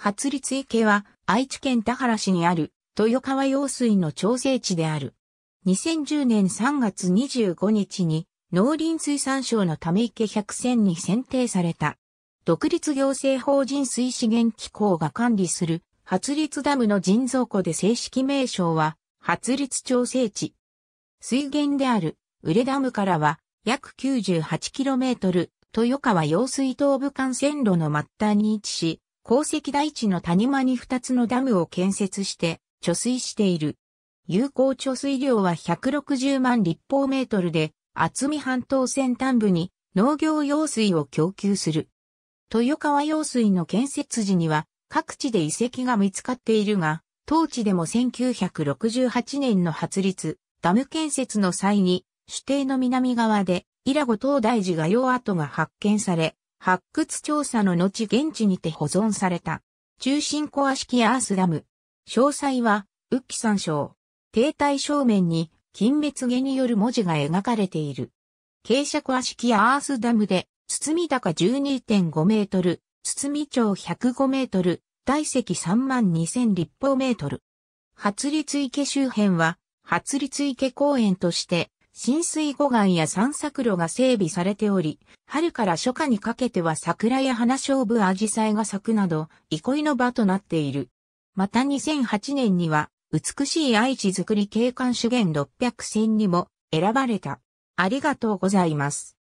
発立池は愛知県田原市にある豊川用水の調整地である。2010年3月25日に農林水産省のため池100選に選定された。独立行政法人水資源機構が管理する発立ダムの人造湖で正式名称は発立調整地。水源であるウレダムからは約 98km 豊川用水東部幹線路の末端に位置し、鉱石台地の谷間に2つのダムを建設して貯水している。有効貯水量は160万立方メートルで、厚見半島先端部に農業用水を供給する。豊川用水の建設時には各地で遺跡が見つかっているが、当地でも1968年の発立、ダム建設の際に、主堤の南側で、伊良湖東大寺画用跡が発見され、発掘調査の後現地にて保存された。中心コア式アースダム。詳細は、ウッキ参照。停滞正面に、金滅下による文字が描かれている。傾斜コア式アースダムで、堤高12.5メートル、堤長105メートル、体積3万2000立方メートル。発立池周辺は、発立池公園として、浸水護岸や散策路が整備されており、春から初夏にかけては桜や花勝負アジサイが咲くなど、憩いの場となっている。また2008年には、美しい愛知づくり景観資源600選にも選ばれた。ありがとうございます。